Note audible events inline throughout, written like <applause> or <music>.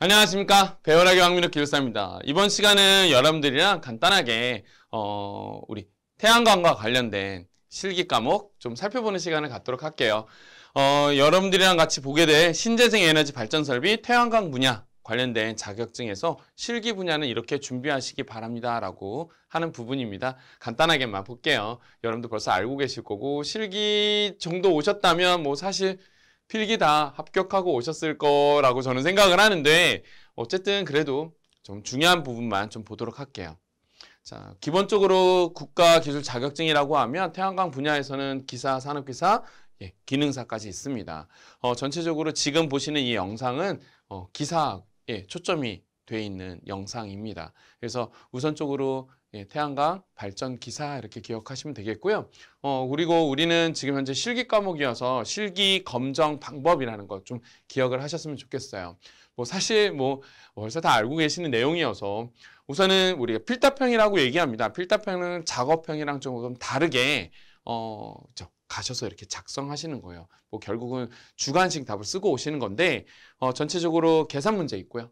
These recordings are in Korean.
안녕하십니까 배열하기 왕민호 기술사입니다 이번 시간은 여러분들이랑 간단하게 어, 우리 태양광과 관련된 실기 과목 좀 살펴보는 시간을 갖도록 할게요 어, 여러분들이랑 같이 보게 될 신재생 에너지 발전 설비 태양광 분야 관련된 자격증에서 실기 분야는 이렇게 준비하시기 바랍니다 라고 하는 부분입니다 간단하게만 볼게요 여러분들 벌써 알고 계실 거고 실기 정도 오셨다면 뭐 사실 필기 다 합격하고 오셨을 거라고 저는 생각을 하는데 어쨌든 그래도 좀 중요한 부분만 좀 보도록 할게요. 자, 기본적으로 국가기술 자격증이라고 하면 태양광 분야에서는 기사, 산업기사, 예, 기능사까지 있습니다. 어, 전체적으로 지금 보시는 이 영상은 어, 기사에 초점이 돼 있는 영상입니다. 그래서 우선적으로 예, 태양광 발전 기사 이렇게 기억하시면 되겠고요. 어, 그리고 우리는 지금 현재 실기 과목이어서 실기 검정 방법이라는 것 좀 기억을 하셨으면 좋겠어요. 뭐 사실 뭐 벌써 다 알고 계시는 내용이어서 우선은 우리가 필답형이라고 얘기합니다. 필답형은 작업형이랑 조금 다르게 어, 저, 가셔서 이렇게 작성하시는 거예요. 뭐 결국은 주관식 답을 쓰고 오시는 건데 어, 전체적으로 계산 문제 있고요.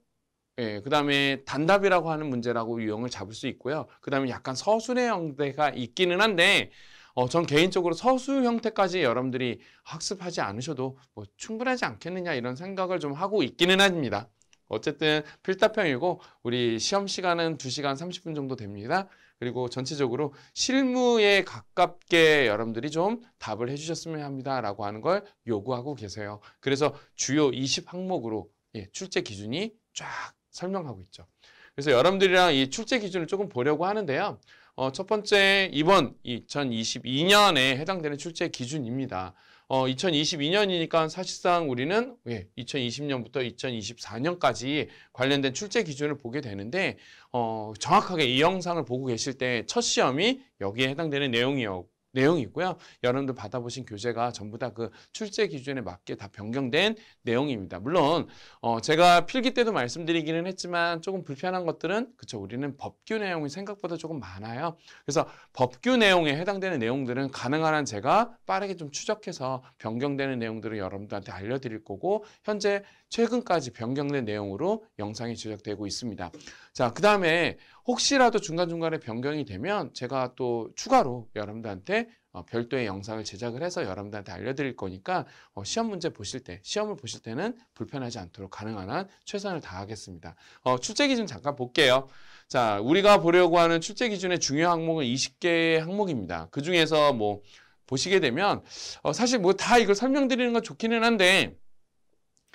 예, 그다음에 단답이라고 하는 문제라고 유형을 잡을 수 있고요. 그다음에 약간 서술의 형태가 있기는 한데 어, 전 개인적으로 서술 형태까지 여러분들이 학습하지 않으셔도 뭐 충분하지 않겠느냐 이런 생각을 좀 하고 있기는 합니다. 어쨌든 필답형이고 우리 시험 시간은 2시간 30분 정도 됩니다. 그리고 전체적으로 실무에 가깝게 여러분들이 좀 답을 해주셨으면 합니다. 라고 하는 걸 요구하고 계세요. 그래서 주요 20 항목으로 예, 출제 기준이 쫙 설명하고 있죠. 그래서 여러분들이랑 이 출제 기준을 조금 보려고 하는데요. 어, 첫 번째 이번 2022년에 해당되는 출제 기준입니다. 어, 2022년이니까 사실상 우리는 예, 2020년부터 2024년까지 관련된 출제 기준을 보게 되는데 어, 정확하게 이 영상을 보고 계실 때 첫 시험이 여기에 해당되는 내용이었고 내용이고요. 여러분들 받아보신 교재가 전부 다 그 출제 기준에 맞게 다 변경된 내용입니다. 물론 어 제가 필기 때도 말씀드리기는 했지만 조금 불편한 것들은 그쵸 우리는 법규 내용이 생각보다 조금 많아요. 그래서 법규 내용에 해당되는 내용들은 가능한 한 제가 빠르게 좀 추적해서 변경되는 내용들을 여러분들한테 알려드릴 거고 현재 최근까지 변경된 내용으로 영상이 제작되고 있습니다. 자, 그 다음에 혹시라도 중간중간에 변경이 되면 제가 또 추가로 여러분들한테 어, 별도의 영상을 제작을 해서 여러분들한테 알려드릴 거니까 어, 시험 문제 보실 때, 시험을 보실 때는 불편하지 않도록 가능한 한 최선을 다하겠습니다. 어, 출제 기준 잠깐 볼게요. 자, 우리가 보려고 하는 출제 기준의 중요 항목은 20개의 항목입니다. 그 중에서 뭐 보시게 되면 어, 사실 뭐 다 이걸 설명드리는 건 좋기는 한데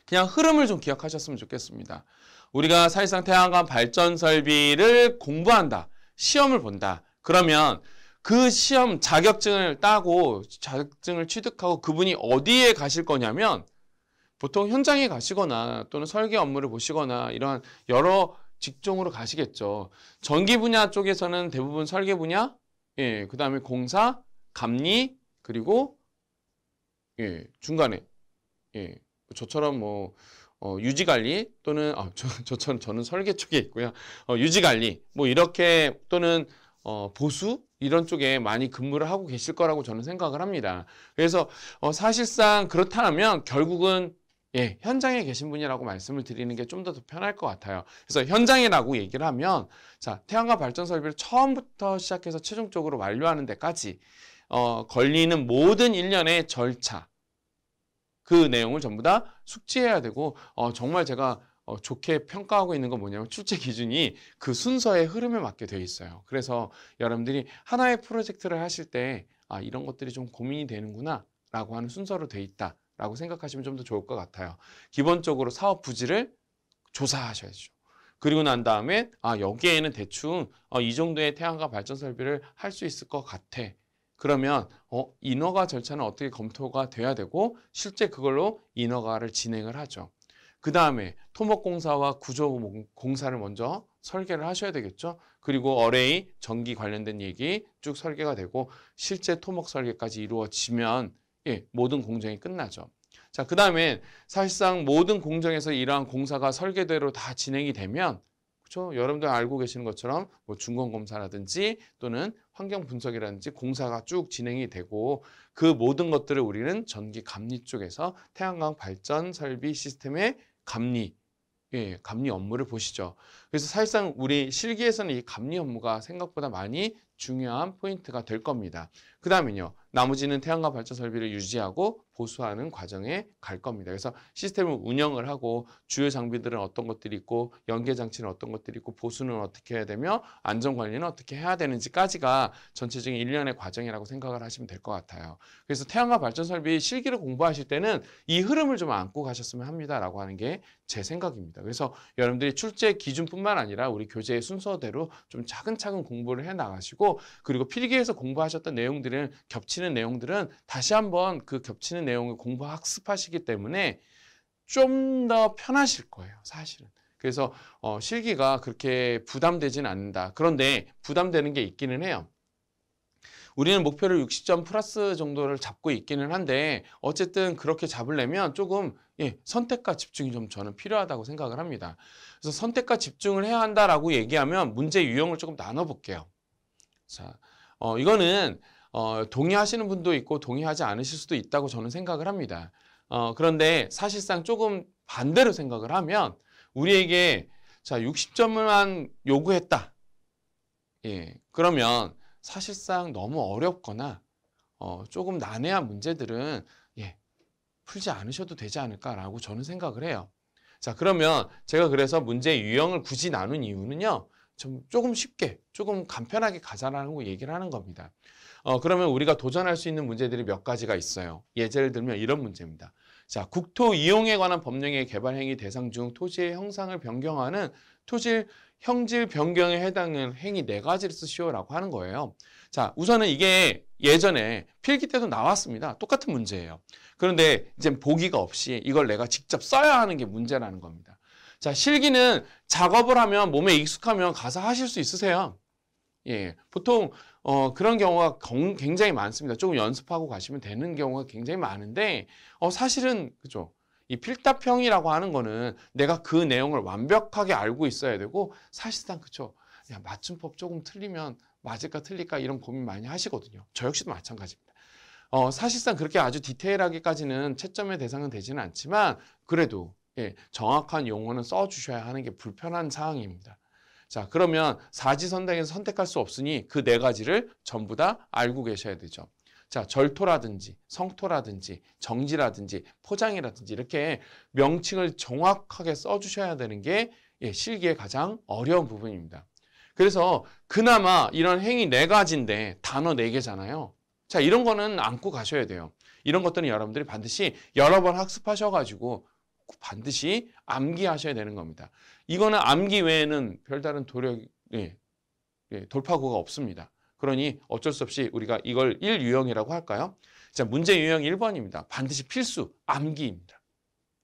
그냥 흐름을 좀 기억하셨으면 좋겠습니다. 우리가 사실상 태양광 발전 설비를 공부한다. 시험을 본다. 그러면 그 시험 자격증을 따고 자격증을 취득하고 그분이 어디에 가실 거냐면 보통 현장에 가시거나 또는 설계 업무를 보시거나 이러한 여러 직종으로 가시겠죠. 전기 분야 쪽에서는 대부분 설계 분야, 예, 그 다음에 공사, 감리, 그리고 예, 중간에 예, 저처럼 뭐 어, 유지관리 또는 어, 저, <laughs> 저처 저는 설계 쪽에 있고요. 어, 유지관리 뭐 이렇게 또는 어, 보수 이런 쪽에 많이 근무를 하고 계실 거라고 저는 생각을 합니다. 그래서 어, 사실상 그렇다면 결국은 예, 현장에 계신 분이라고 말씀을 드리는 게 좀더 편할 것 같아요. 그래서 현장이라고 얘기를 하면 자 태양광 발전 설비를 처음부터 시작해서 최종적으로 완료하는 데까지 어, 걸리는 모든 일련의 절차 그 내용을 전부 다 숙지해야 되고 어, 정말 제가 어, 좋게 평가하고 있는 건 뭐냐면 출제 기준이 그 순서의 흐름에 맞게 되어 있어요. 그래서 여러분들이 하나의 프로젝트를 하실 때 아, 이런 것들이 좀 고민이 되는구나 라고 하는 순서로 돼 있다 라고 생각하시면 좀 더 좋을 것 같아요. 기본적으로 사업 부지를 조사하셔야죠. 그리고 난 다음에 아 여기에는 대충 어, 이 정도의 태양과 발전 설비를 할 수 있을 것 같아 그러면 어, 인허가 절차는 어떻게 검토가 돼야 되고 실제 그걸로 인허가를 진행을 하죠. 그 다음에 토목공사와 구조공사를 먼저 설계를 하셔야 되겠죠. 그리고 어레이, 전기 관련된 얘기 쭉 설계가 되고 실제 토목 설계까지 이루어지면 예, 모든 공정이 끝나죠. 자, 그 다음에 사실상 모든 공정에서 이러한 공사가 설계대로 다 진행이 되면 그렇죠? 여러분들 알고 계시는 것처럼 뭐 중건 검사라든지 또는 환경 분석이라든지 공사가 쭉 진행이 되고 그 모든 것들을 우리는 전기 감리 쪽에서 태양광 발전 설비 시스템의 감리 예, 감리 업무를 보시죠. 그래서 사실상 우리 실기에서는 이 감리 업무가 생각보다 많이 중요한 포인트가 될 겁니다. 그 다음은요. 나머지는 태양광 발전 설비를 유지하고 보수하는 과정에 갈 겁니다. 그래서 시스템을 운영을 하고 주요 장비들은 어떤 것들이 있고 연계 장치는 어떤 것들이 있고 보수는 어떻게 해야 되며 안전 관리는 어떻게 해야 되는지까지가 전체적인 일련의 과정이라고 생각을 하시면 될 것 같아요. 그래서 태양광 발전 설비 실기를 공부하실 때는 이 흐름을 좀 안고 가셨으면 합니다라고 하는 게 제 생각입니다. 그래서 여러분들이 출제 기준뿐만 아니라 우리 교재의 순서대로 좀 차근차근 공부를 해 나가시고 그리고 필기에서 공부하셨던 내용들은 겹치는 겹치는 내용들은 다시 한번 그 겹치는 내용을 공부 학습하시기 때문에 좀 더 편하실 거예요, 사실은. 그래서 어, 실기가 그렇게 부담되진 않는다. 그런데 부담되는 게 있기는 해요. 우리는 목표를 60점 플러스 정도를 잡고 있기는 한데 어쨌든 그렇게 잡으려면 조금 예, 선택과 집중이 좀 저는 필요하다고 생각을 합니다. 그래서 선택과 집중을 해야 한다라고 얘기하면 문제 유형을 조금 나눠볼게요. 자, 어, 이거는 어, 동의하시는 분도 있고 동의하지 않으실 수도 있다고 저는 생각을 합니다. 어, 그런데 사실상 조금 반대로 생각을 하면 우리에게 자 60점만 요구했다. 예, 그러면 사실상 너무 어렵거나 어, 조금 난해한 문제들은 예, 풀지 않으셔도 되지 않을까라고 저는 생각을 해요. 자 그러면 제가 그래서 문제 유형을 굳이 나눈 이유는요. 좀 조금 쉽게 조금 간편하게 가자라고 얘기를 하는 겁니다. 어, 그러면 우리가 도전할 수 있는 문제들이 몇 가지가 있어요. 예제를 들면 이런 문제입니다. 자, 국토 이용에 관한 법령의 개발 행위 대상 중 토지의 형상을 변경하는 토지 형질 변경에 해당하는 행위 네 가지를 쓰시오라고 하는 거예요. 자, 우선은 이게 예전에 필기 때도 나왔습니다. 똑같은 문제예요. 그런데 이제 보기가 없이 이걸 내가 직접 써야 하는 게 문제라는 겁니다. 자, 실기는 작업을 하면 몸에 익숙하면 가서 하실 수 있으세요. 예, 보통 어, 그런 경우가 굉장히 많습니다. 조금 연습하고 가시면 되는 경우가 굉장히 많은데, 어, 사실은, 그죠. 이 필답형이라고 하는 거는 내가 그 내용을 완벽하게 알고 있어야 되고, 사실상, 그쵸. 야, 맞춤법 조금 틀리면 맞을까 틀릴까 이런 고민 많이 하시거든요. 저 역시도 마찬가지입니다. 어, 사실상 그렇게 아주 디테일하게까지는 채점의 대상은 되지는 않지만, 그래도, 예, 정확한 용어는 써주셔야 하는 게 불편한 사항입니다 자, 그러면 사지선다에서 선택할 수 없으니 그 네 가지를 전부 다 알고 계셔야 되죠. 자, 절토라든지 성토라든지 정지라든지 포장이라든지 이렇게 명칭을 정확하게 써주셔야 되는 게 예, 실기의 가장 어려운 부분입니다. 그래서 그나마 이런 행위 네 가지인데 단어 네 개잖아요. 자, 이런 거는 안고 가셔야 돼요. 이런 것들은 여러분들이 반드시 여러 번 학습하셔가지고 반드시 암기하셔야 되는 겁니다. 이거는 암기 외에는 별다른 도력, 예, 예, 돌파구가 없습니다. 그러니 어쩔 수 없이 우리가 이걸 1유형이라고 할까요? 자, 문제 유형 1번입니다. 반드시 필수, 암기입니다.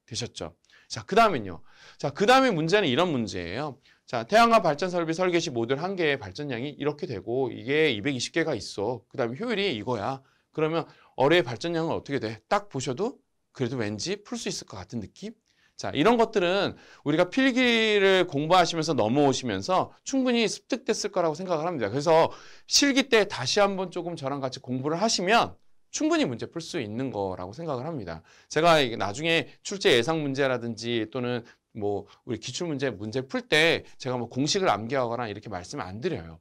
되셨죠? 자, 그 다음은요. 자, 그 다음에 문제는 이런 문제예요. 자, 태양광 발전 설비 설계시 모듈 한 개의 발전량이 이렇게 되고 이게 220개가 있어. 그 다음에 효율이 이거야. 그러면 어뢰의 발전량은 어떻게 돼? 딱 보셔도 그래도 왠지 풀 수 있을 것 같은 느낌? 자, 이런 것들은 우리가 필기를 공부하시면서 넘어오시면서 충분히 습득됐을 거라고 생각을 합니다. 그래서 실기 때 다시 한번 조금 저랑 같이 공부를 하시면 충분히 문제 풀 수 있는 거라고 생각을 합니다. 제가 나중에 출제 예상 문제라든지 또는 뭐 우리 기출 문제 문제 풀 때 제가 뭐 공식을 암기하거나 이렇게 말씀 안 드려요.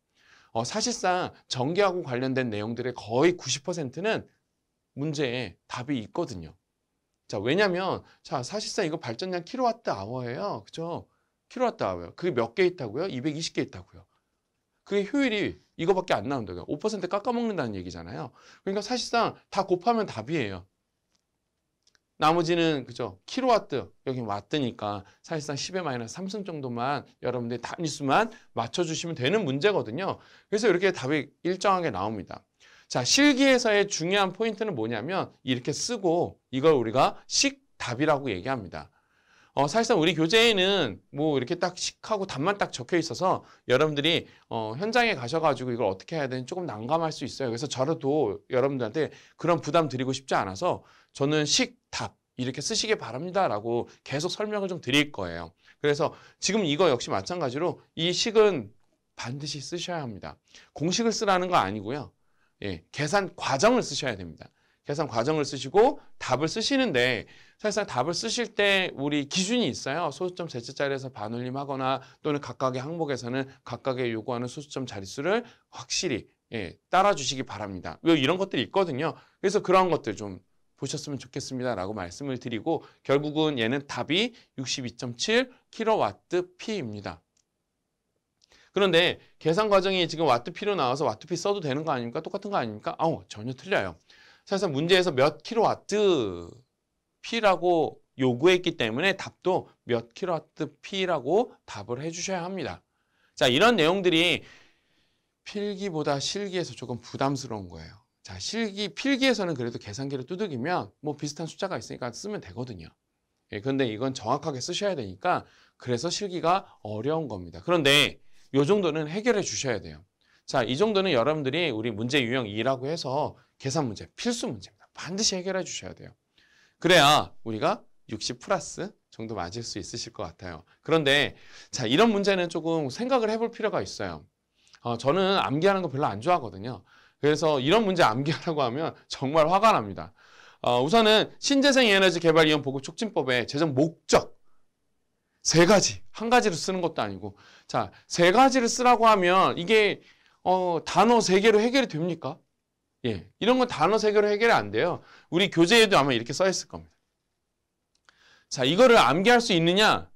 어, 사실상 전개하고 관련된 내용들의 거의 90%는 문제에 답이 있거든요. 자, 왜냐면, 자, 사실상 이거 발전량 킬로와트 아워예요. 그죠? 킬로와트 아워요. 그게 몇 개 있다고요? 220개 있다고요. 그게 효율이 이거밖에 안 나온다고요. 5% 그러니까 깎아먹는다는 얘기잖아요. 그러니까 사실상 다 곱하면 답이에요. 나머지는 그죠? 킬로와트 여기 왔으니까 사실상 1 0에 마이너스 3승 정도만 여러분들 단위수만 맞춰주시면 되는 문제거든요. 그래서 이렇게 답이 일정하게 나옵니다. 자, 실기에서의 중요한 포인트는 뭐냐면 이렇게 쓰고 이걸 우리가 식답이라고 얘기합니다. 어, 사실상 우리 교재에는 뭐 이렇게 딱 식하고 답만 딱 적혀 있어서 여러분들이 어, 현장에 가셔가지고 이걸 어떻게 해야 되는지 조금 난감할 수 있어요. 그래서 저라도 여러분들한테 그런 부담 드리고 싶지 않아서 저는 식, 답 이렇게 쓰시기 바랍니다라고 계속 설명을 좀 드릴 거예요. 그래서 지금 이거 역시 마찬가지로 이 식은 반드시 쓰셔야 합니다. 공식을 쓰라는 거 아니고요. 예, 계산 과정을 쓰셔야 됩니다. 계산 과정을 쓰시고 답을 쓰시는데 사실상 답을 쓰실 때 우리 기준이 있어요. 소수점 제곱자리에서 반올림하거나 또는 각각의 항목에서는 각각의 요구하는 소수점 자릿수를 확실히 예, 따라주시기 바랍니다. 왜 뭐 이런 것들이 있거든요. 그래서 그런 것들 좀 보셨으면 좋겠습니다. 라고 말씀을 드리고 결국은 얘는 답이 62.7kWp입니다. 그런데 계산 과정이 지금 와트 P로 나와서 와트 피 써도 되는 거 아닙니까? 똑같은 거 아닙니까? 아우 전혀 틀려요. 사실상 문제에서 몇 킬로와트 피라고 요구했기 때문에 답도 몇 킬로와트 피라고 답을 해주셔야 합니다. 자 이런 내용들이 필기보다 실기에서 조금 부담스러운 거예요. 자 실기 필기에서는 그래도 계산기를 두드기면뭐 비슷한 숫자가 있으니까 쓰면 되거든요. 예, 그런데 이건 정확하게 쓰셔야 되니까 그래서 실기가 어려운 겁니다. 그런데 요 정도는 해결해 주셔야 돼요. 자, 이 정도는 여러분들이 우리 문제 유형 2라고 해서 계산 문제, 필수 문제입니다. 반드시 해결해 주셔야 돼요. 그래야 우리가 60 플러스 정도 맞을 수 있으실 것 같아요. 그런데 자, 이런 문제는 조금 생각을 해볼 필요가 있어요. 어, 저는 암기하는 거 별로 안 좋아하거든요. 그래서 이런 문제 암기하라고 하면 정말 화가 납니다. 어, 우선은 신재생 에너지 개발 이용 보급 촉진법의 재정 목적 세 가지, 한 가지를 쓰는 것도 아니고 자, 세 가지를 쓰라고 하면 이게 어, 단어 세 개로 해결이 됩니까? 예, 이런 건 단어 세 개로 해결이 안 돼요. 우리 교재에도 아마 이렇게 써 있을 겁니다. 자, 이거를 암기할 수 있느냐?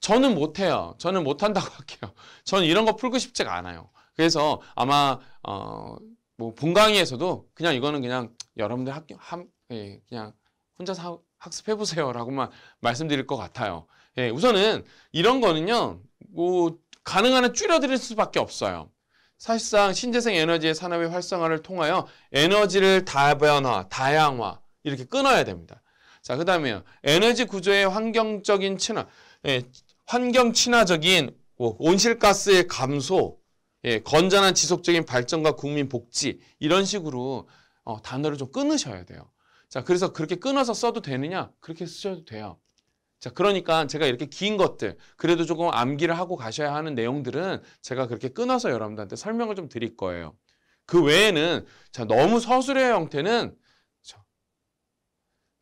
저는 못해요. 저는 못한다고 <laughs> 할게요. 저는 이런 거 풀고 싶지가 않아요. 그래서 아마 어, 뭐 본강의에서도 그냥 이거는 그냥 여러분들 학교 함, 예, 그냥 혼자 학습해보세요라고만 말씀드릴 것 같아요. 예, 우선은 이런 거는요. 뭐 가능한 한 줄여드릴 수밖에 없어요. 사실상 신재생 에너지의 산업의 활성화를 통하여 에너지를 다변화, 다양화 이렇게 끊어야 됩니다. 자, 그 다음에요. 에너지 구조의 환경적인 친화, 예, 환경 친화적인 뭐 온실가스의 감소, 예, 건전한 지속적인 발전과 국민 복지 이런 식으로 어, 단어를 좀 끊으셔야 돼요. 자, 그래서 그렇게 끊어서 써도 되느냐? 그렇게 쓰셔도 돼요. 자, 그러니까 제가 이렇게 긴 것들, 그래도 조금 암기를 하고 가셔야 하는 내용들은 제가 그렇게 끊어서 여러분들한테 설명을 좀 드릴 거예요. 그 외에는 자, 너무 서술의 형태는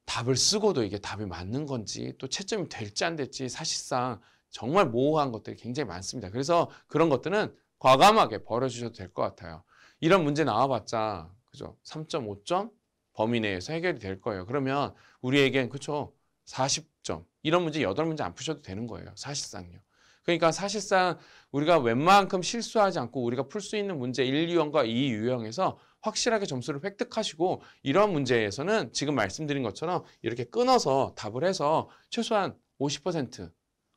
답을 쓰고도 이게 답이 맞는 건지 또 채점이 될지 안 될지 사실상 정말 모호한 것들이 굉장히 많습니다. 그래서 그런 것들은 과감하게 버려주셔도 될 것 같아요. 이런 문제 나와봤자 그죠? 3.5점 범위 내에서 해결이 될 거예요. 그러면 우리에겐 그쵸? 40점, 이런 문제 여덟 문제 안 푸셔도 되는 거예요. 사실상요. 그러니까 사실상 우리가 웬만큼 실수하지 않고 우리가 풀 수 있는 문제 1, 유형과 2, 유형에서 확실하게 점수를 획득하시고 이런 문제에서는 지금 말씀드린 것처럼 이렇게 끊어서 답을 해서 최소한 50%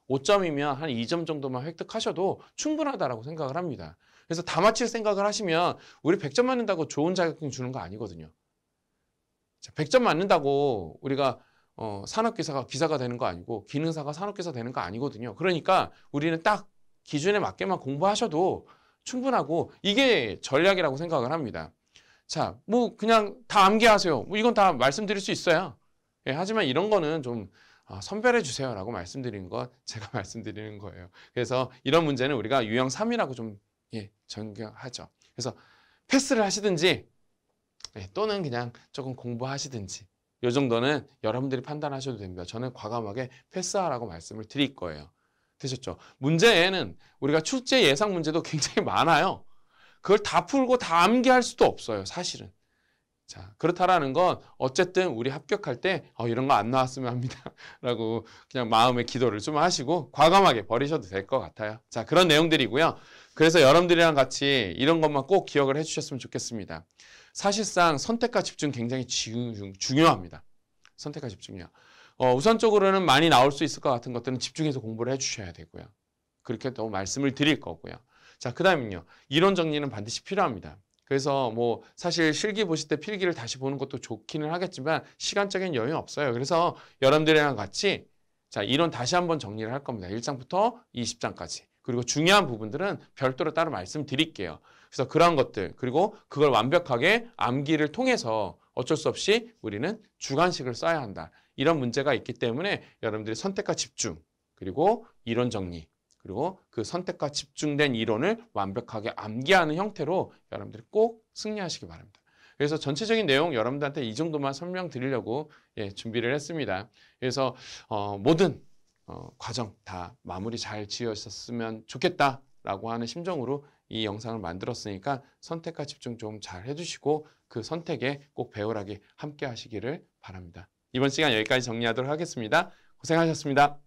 5점이면 한 2점 정도만 획득하셔도 충분하다라고 생각을 합니다. 그래서 다 맞힐 생각을 하시면 우리 100점 맞는다고 좋은 자격증 주는 거 아니거든요. 100점 맞는다고 우리가 어, 산업기사가 기사가 되는 거 아니고 기능사가 산업기사 되는 거 아니거든요. 그러니까 우리는 딱 기준에 맞게만 공부하셔도 충분하고 이게 전략이라고 생각을 합니다. 자, 뭐 그냥 다 암기하세요. 뭐 이건 다 말씀드릴 수 있어요. 예, 하지만 이런 거는 좀 아, 선별해 주세요라고 말씀드리는것 <laughs> 제가 말씀드리는 거예요. 그래서 이런 문제는 우리가 유형 3이라고 좀 예, 전경하죠. 그래서 패스를 하시든지 예, 또는 그냥 조금 공부하시든지 요 정도는 여러분들이 판단하셔도 됩니다. 저는 과감하게 패스하라고 말씀을 드릴 거예요. 되셨죠? 문제에는 우리가 출제 예상 문제도 굉장히 많아요. 그걸 다 풀고 다 암기할 수도 없어요. 사실은. 자 그렇다라는 건 어쨌든 우리 합격할 때 어, 이런 거 안 나왔으면 합니다. <laughs> 라고 그냥 마음의 기도를 좀 하시고 과감하게 버리셔도 될 것 같아요. 자 그런 내용들이고요. 그래서 여러분들이랑 같이 이런 것만 꼭 기억을 해주셨으면 좋겠습니다. 사실상 선택과 집중 굉장히 지, 중요합니다. 선택과 집중이요. 어, 우선적으로는 많이 나올 수 있을 것 같은 것들은 집중해서 공부를 해주셔야 되고요. 그렇게 또 말씀을 드릴 거고요. 자, 그 다음은요. 이론 정리는 반드시 필요합니다. 그래서 뭐 사실 실기 보실 때 필기를 다시 보는 것도 좋기는 하겠지만 시간적인 여유 없어요. 그래서 여러분들이랑 같이 자, 이론 다시 한번 정리를 할 겁니다. 1장부터 20장까지. 그리고 중요한 부분들은 별도로 따로 말씀드릴게요. 그래서 그러한 것들 그리고 그걸 완벽하게 암기를 통해서 어쩔 수 없이 우리는 주관식을 써야 한다. 이런 문제가 있기 때문에 여러분들이 선택과 집중 그리고 이론 정리 그리고 그 선택과 집중된 이론을 완벽하게 암기하는 형태로 여러분들이 꼭 승리하시기 바랍니다. 그래서 전체적인 내용 여러분들한테 이 정도만 설명드리려고 예, 준비를 했습니다. 그래서 어, 모든 어, 과정 다 마무리 잘 지었었으면 좋겠다라고 하는 심정으로 이 영상을 만들었으니까 선택과 집중 좀 잘 해주시고 그 선택에 꼭배우라이 함께 하시기를 바랍니다. 이번 시간 여기까지 정리하도록 하겠습니다. 고생하셨습니다.